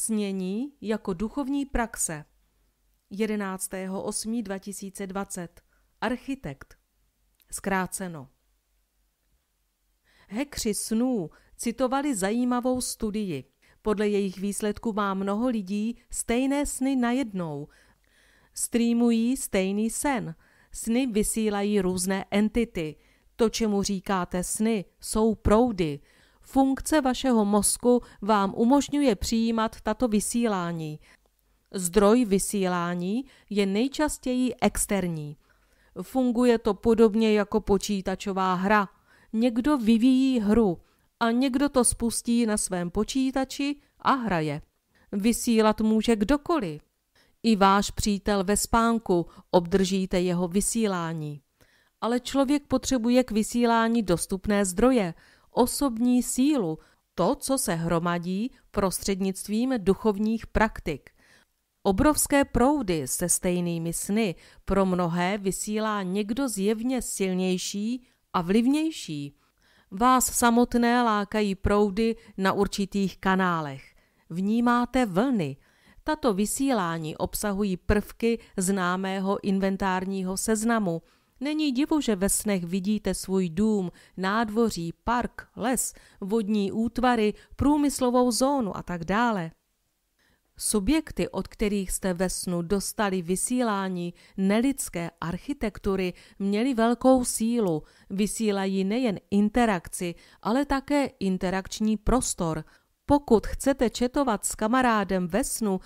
snění jako duchovní praxe. 11.8.2020 Architekt Zkráceno Hekři snů citovali zajímavou studii. Podle jejich výsledku má mnoho lidí stejné sny najednou. Streamují stejný sen. Sny vysílají různé entity. To, čemu říkáte sny, jsou proudy – Funkce vašeho mozku vám umožňuje přijímat tato vysílání. Zdroj vysílání je nejčastěji externí. Funguje to podobně jako počítačová hra. Někdo vyvíjí hru a někdo to spustí na svém počítači a hraje. Vysílat může kdokoliv. I váš přítel ve spánku obdržíte jeho vysílání. Ale člověk potřebuje k vysílání dostupné zdroje – osobní sílu, to, co se hromadí prostřednictvím duchovních praktik. Obrovské proudy se stejnými sny pro mnohé vysílá někdo zjevně silnější a vlivnější. Vás samotné lákají proudy na určitých kanálech. Vnímáte vlny. Tato vysílání obsahují prvky známého inventárního seznamu – Není divu, že ve snech vidíte svůj dům, nádvoří, park, les, vodní útvary, průmyslovou zónu a tak dále. Subjekty, od kterých jste ve snu dostali vysílání nelidské architektury, měly velkou sílu. Vysílají nejen interakci, ale také interakční prostor. Pokud chcete četovat s kamarádem ve snu,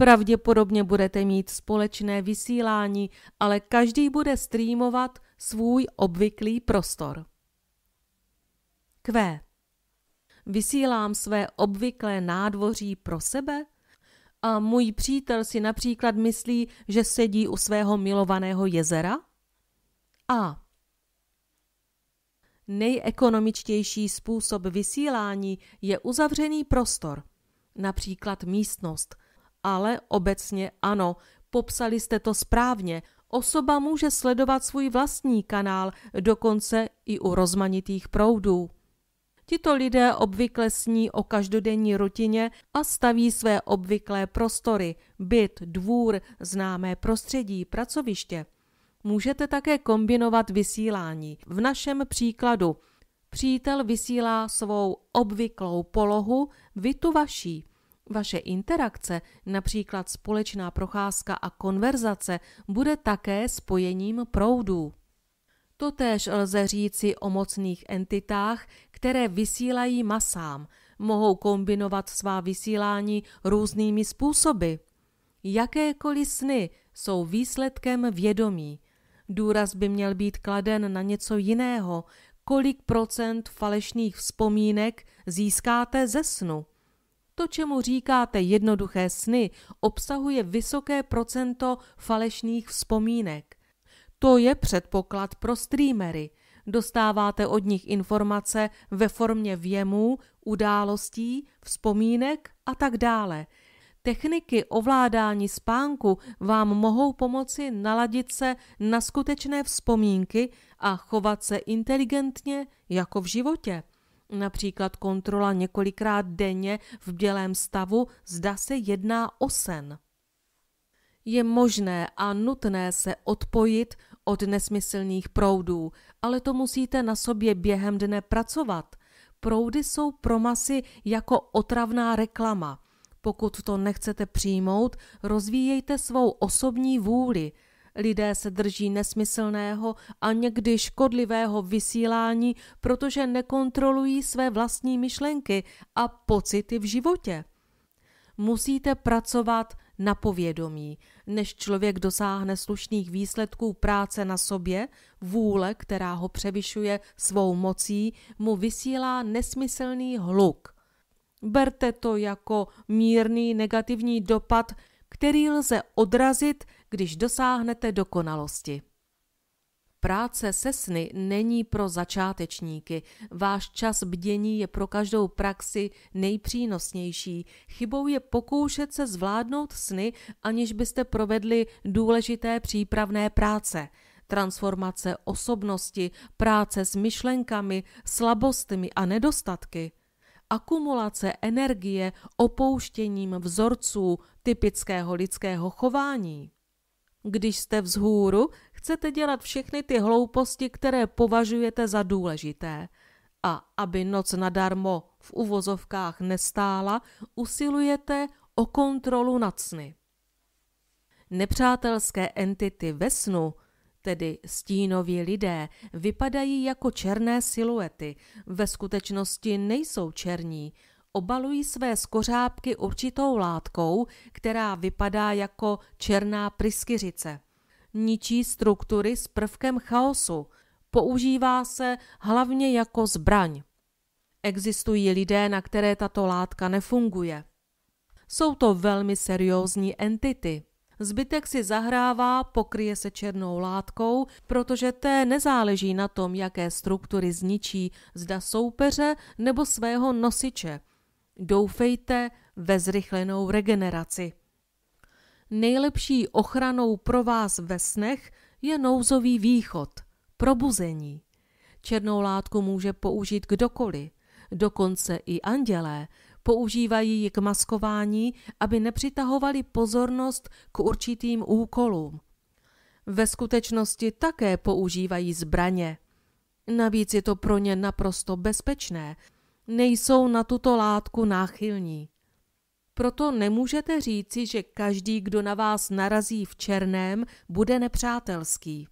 Pravděpodobně budete mít společné vysílání, ale každý bude streamovat svůj obvyklý prostor. Q. Vysílám své obvyklé nádvoří pro sebe? A můj přítel si například myslí, že sedí u svého milovaného jezera? A. Nejekonomičtější způsob vysílání je uzavřený prostor, například místnost, ale obecně ano, popsali jste to správně. Osoba může sledovat svůj vlastní kanál, dokonce i u rozmanitých proudů. Tito lidé obvykle sní o každodenní rutině a staví své obvyklé prostory, byt, dvůr, známé prostředí, pracoviště. Můžete také kombinovat vysílání. V našem příkladu přítel vysílá svou obvyklou polohu, vy tu vaší. Vaše interakce, například společná procházka a konverzace, bude také spojením proudů. Totéž lze říci o mocných entitách, které vysílají masám, mohou kombinovat svá vysílání různými způsoby. Jakékoliv sny jsou výsledkem vědomí. Důraz by měl být kladen na něco jiného, kolik procent falešných vzpomínek získáte ze snu. To, čemu říkáte jednoduché sny, obsahuje vysoké procento falešných vzpomínek. To je předpoklad pro streamery. Dostáváte od nich informace ve formě věmů, událostí, vzpomínek a tak dále. Techniky ovládání spánku vám mohou pomoci naladit se na skutečné vzpomínky a chovat se inteligentně jako v životě. Například kontrola několikrát denně v bělém stavu, zda se jedná o sen. Je možné a nutné se odpojit od nesmyslných proudů, ale to musíte na sobě během dne pracovat. Proudy jsou pro masy jako otravná reklama. Pokud to nechcete přijmout, rozvíjejte svou osobní vůli – Lidé se drží nesmyslného a někdy škodlivého vysílání, protože nekontrolují své vlastní myšlenky a pocity v životě. Musíte pracovat na povědomí, než člověk dosáhne slušných výsledků práce na sobě, vůle, která ho převyšuje svou mocí, mu vysílá nesmyslný hluk. Berte to jako mírný negativní dopad, který lze odrazit když dosáhnete dokonalosti. Práce se sny není pro začátečníky. Váš čas bdění je pro každou praxi nejpřínosnější. Chybou je pokoušet se zvládnout sny, aniž byste provedli důležité přípravné práce. Transformace osobnosti, práce s myšlenkami, slabostmi a nedostatky. Akumulace energie opouštěním vzorců typického lidského chování. Když jste vzhůru, chcete dělat všechny ty hlouposti, které považujete za důležité. A aby noc nadarmo v uvozovkách nestála, usilujete o kontrolu nad sny. Nepřátelské entity ve snu, tedy stínoví lidé, vypadají jako černé siluety. Ve skutečnosti nejsou černí, obalují své skořápky určitou látkou, která vypadá jako černá pryskyřice. Ničí struktury s prvkem chaosu. Používá se hlavně jako zbraň. Existují lidé, na které tato látka nefunguje. Jsou to velmi seriózní entity. Zbytek si zahrává, pokryje se černou látkou, protože té nezáleží na tom, jaké struktury zničí, zda soupeře nebo svého nosiče. Doufejte ve zrychlenou regeneraci. Nejlepší ochranou pro vás ve snech je nouzový východ, probuzení. Černou látku může použít kdokoliv, dokonce i andělé, používají ji k maskování, aby nepřitahovali pozornost k určitým úkolům. Ve skutečnosti také používají zbraně. Navíc je to pro ně naprosto bezpečné, nejsou na tuto látku náchylní. Proto nemůžete říci, že každý, kdo na vás narazí v černém, bude nepřátelský.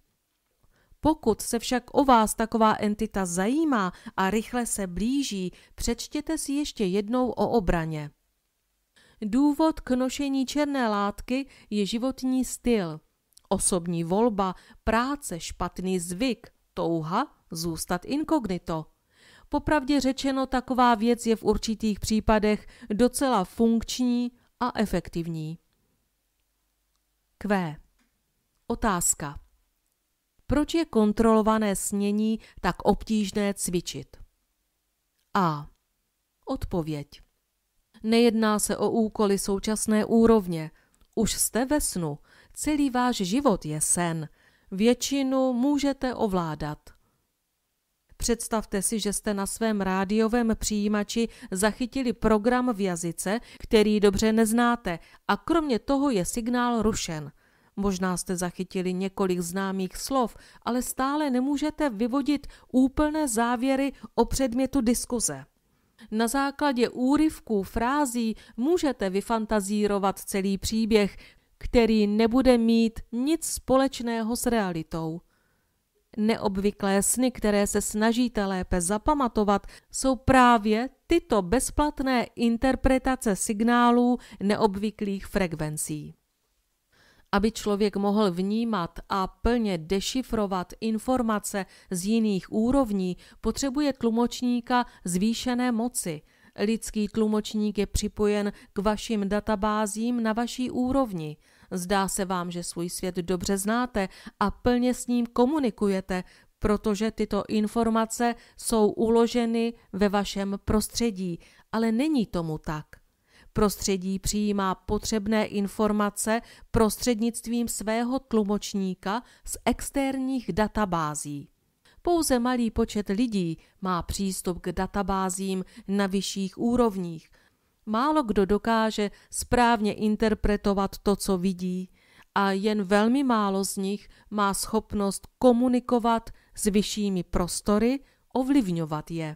Pokud se však o vás taková entita zajímá a rychle se blíží, přečtěte si ještě jednou o obraně. Důvod k nošení černé látky je životní styl, osobní volba, práce, špatný zvyk, touha zůstat inkognito – Popravdě řečeno, taková věc je v určitých případech docela funkční a efektivní. Q. Otázka. Proč je kontrolované snění tak obtížné cvičit? A. Odpověď. Nejedná se o úkoly současné úrovně. Už jste ve snu. Celý váš život je sen. Většinu můžete ovládat. Představte si, že jste na svém rádiovém přijímači zachytili program v jazyce, který dobře neznáte a kromě toho je signál rušen. Možná jste zachytili několik známých slov, ale stále nemůžete vyvodit úplné závěry o předmětu diskuze. Na základě úryvků frází můžete vyfantazírovat celý příběh, který nebude mít nic společného s realitou. Neobvyklé sny, které se snažíte lépe zapamatovat, jsou právě tyto bezplatné interpretace signálů neobvyklých frekvencí. Aby člověk mohl vnímat a plně dešifrovat informace z jiných úrovní, potřebuje tlumočníka zvýšené moci. Lidský tlumočník je připojen k vašim databázím na vaší úrovni – Zdá se vám, že svůj svět dobře znáte a plně s ním komunikujete, protože tyto informace jsou uloženy ve vašem prostředí, ale není tomu tak. Prostředí přijímá potřebné informace prostřednictvím svého tlumočníka z externích databází. Pouze malý počet lidí má přístup k databázím na vyšších úrovních Málo kdo dokáže správně interpretovat to, co vidí, a jen velmi málo z nich má schopnost komunikovat s vyššími prostory, ovlivňovat je.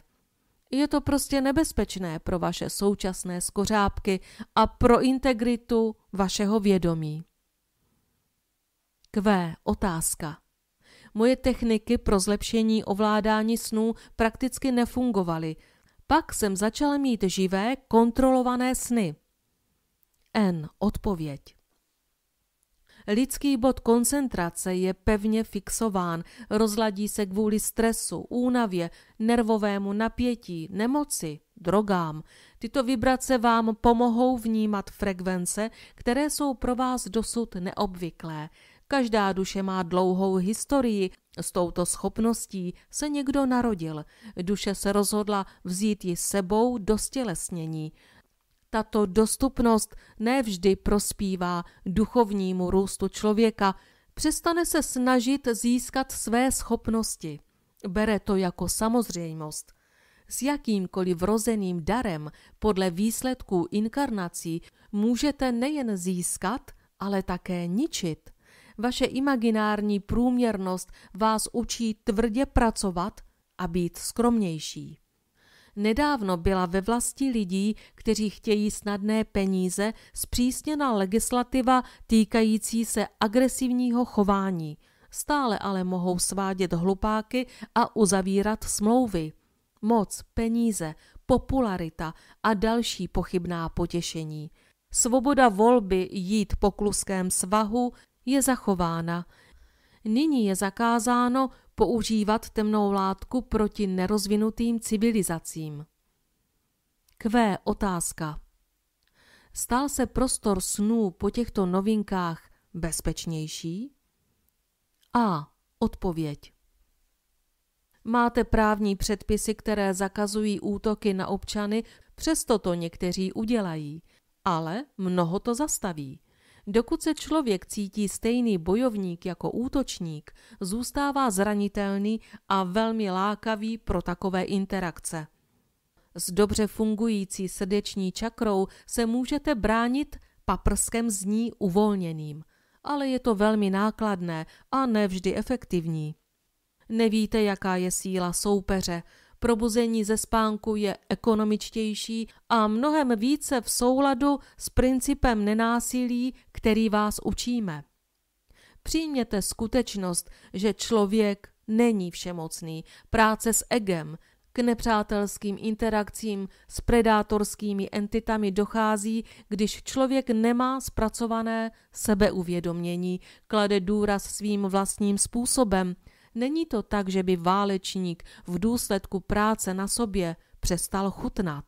Je to prostě nebezpečné pro vaše současné skořápky a pro integritu vašeho vědomí. Q. Otázka. Moje techniky pro zlepšení ovládání snů prakticky nefungovaly, pak jsem začal mít živé, kontrolované sny. N. Odpověď. Lidský bod koncentrace je pevně fixován, rozladí se kvůli stresu, únavě, nervovému napětí, nemoci, drogám. Tyto vibrace vám pomohou vnímat frekvence, které jsou pro vás dosud neobvyklé. Každá duše má dlouhou historii, s touto schopností se někdo narodil. Duše se rozhodla vzít ji sebou do stělesnění. Tato dostupnost nevždy prospívá duchovnímu růstu člověka, přestane se snažit získat své schopnosti. Bere to jako samozřejmost. S jakýmkoliv vrozeným darem podle výsledků inkarnací můžete nejen získat, ale také ničit. Vaše imaginární průměrnost vás učí tvrdě pracovat a být skromnější. Nedávno byla ve vlasti lidí, kteří chtějí snadné peníze, zpřísněna legislativa týkající se agresivního chování. Stále ale mohou svádět hlupáky a uzavírat smlouvy. Moc, peníze, popularita a další pochybná potěšení. Svoboda volby jít po kluském svahu, je zachována. Nyní je zakázáno používat temnou látku proti nerozvinutým civilizacím. Q. Otázka. Stal se prostor snů po těchto novinkách bezpečnější? A. Odpověď. Máte právní předpisy, které zakazují útoky na občany, přesto to někteří udělají, ale mnoho to zastaví. Dokud se člověk cítí stejný bojovník jako útočník, zůstává zranitelný a velmi lákavý pro takové interakce. S dobře fungující srdeční čakrou se můžete bránit paprskem z ní uvolněným, ale je to velmi nákladné a nevždy efektivní. Nevíte, jaká je síla soupeře, probuzení ze spánku je ekonomičtější a mnohem více v souladu s principem nenásilí, který vás učíme. Přijměte skutečnost, že člověk není všemocný. Práce s egem, k nepřátelským interakcím s predátorskými entitami dochází, když člověk nemá zpracované sebeuvědomění, klade důraz svým vlastním způsobem Není to tak, že by válečník v důsledku práce na sobě přestal chutnat.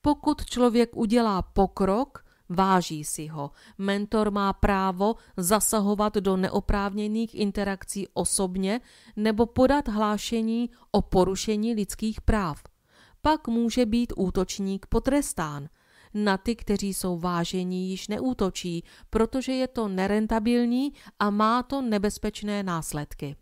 Pokud člověk udělá pokrok, váží si ho. Mentor má právo zasahovat do neoprávněných interakcí osobně nebo podat hlášení o porušení lidských práv. Pak může být útočník potrestán. Na ty, kteří jsou vážení, již neútočí, protože je to nerentabilní a má to nebezpečné následky.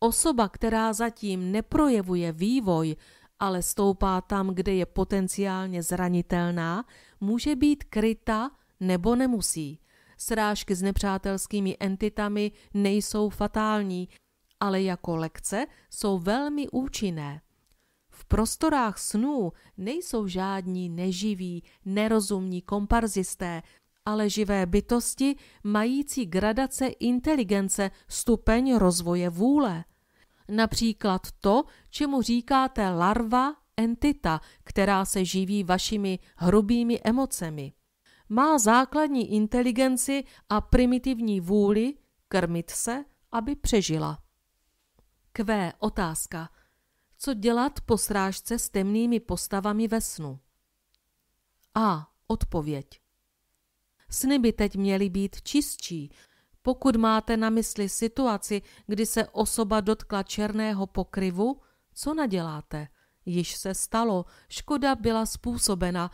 Osoba, která zatím neprojevuje vývoj, ale stoupá tam, kde je potenciálně zranitelná, může být kryta nebo nemusí. Srážky s nepřátelskými entitami nejsou fatální, ale jako lekce jsou velmi účinné. V prostorách snů nejsou žádní neživí, nerozumní komparzisté, ale živé bytosti mající gradace inteligence, stupeň rozvoje vůle. Například to, čemu říkáte larva, entita, která se živí vašimi hrubými emocemi. Má základní inteligenci a primitivní vůli krmit se, aby přežila. Kvé Otázka. Co dělat po srážce s temnými postavami ve snu? A. Odpověď. Sny by teď měly být čistší. Pokud máte na mysli situaci, kdy se osoba dotkla černého pokryvu, co naděláte? Již se stalo, škoda byla způsobena.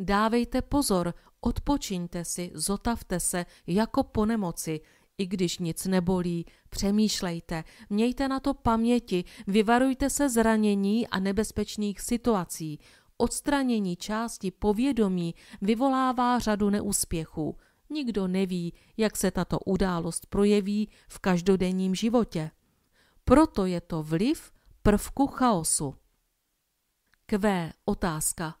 Dávejte pozor, odpočiňte si, zotavte se jako po nemoci. I když nic nebolí, přemýšlejte, mějte na to paměti, vyvarujte se zranění a nebezpečných situací. Odstranění části povědomí vyvolává řadu neúspěchů. Nikdo neví, jak se tato událost projeví v každodenním životě. Proto je to vliv prvku chaosu. Q. Otázka.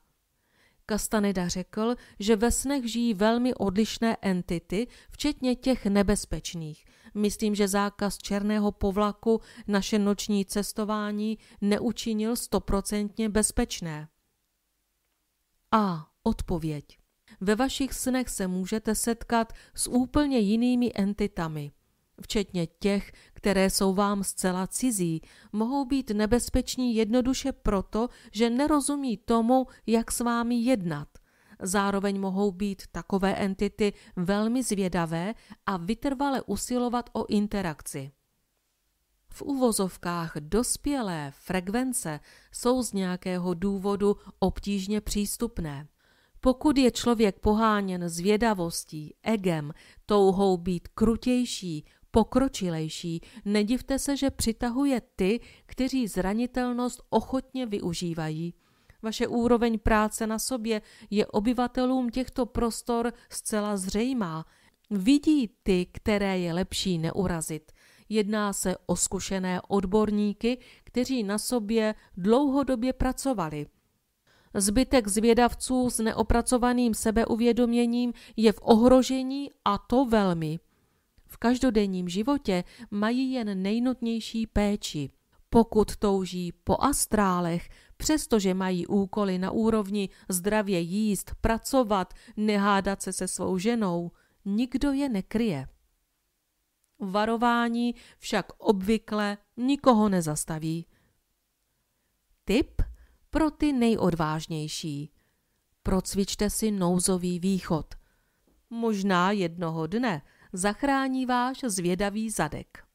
Kastaneda řekl, že ve snech žijí velmi odlišné entity, včetně těch nebezpečných. Myslím, že zákaz černého povlaku naše noční cestování neučinil stoprocentně bezpečné. A. Odpověď. Ve vašich snech se můžete setkat s úplně jinými entitami, včetně těch, které jsou vám zcela cizí, mohou být nebezpeční jednoduše proto, že nerozumí tomu, jak s vámi jednat. Zároveň mohou být takové entity velmi zvědavé a vytrvale usilovat o interakci v uvozovkách dospělé frekvence jsou z nějakého důvodu obtížně přístupné. Pokud je člověk poháněn zvědavostí, egem, touhou být krutější, pokročilejší, nedivte se, že přitahuje ty, kteří zranitelnost ochotně využívají. Vaše úroveň práce na sobě je obyvatelům těchto prostor zcela zřejmá. Vidí ty, které je lepší neurazit. Jedná se o zkušené odborníky, kteří na sobě dlouhodobě pracovali. Zbytek zvědavců s neopracovaným sebeuvědoměním je v ohrožení a to velmi. V každodenním životě mají jen nejnutnější péči. Pokud touží po astrálech, přestože mají úkoly na úrovni zdravě jíst, pracovat, nehádat se se svou ženou, nikdo je nekryje. Varování však obvykle nikoho nezastaví. Tip pro ty nejodvážnější. Procvičte si nouzový východ. Možná jednoho dne zachrání váš zvědavý zadek.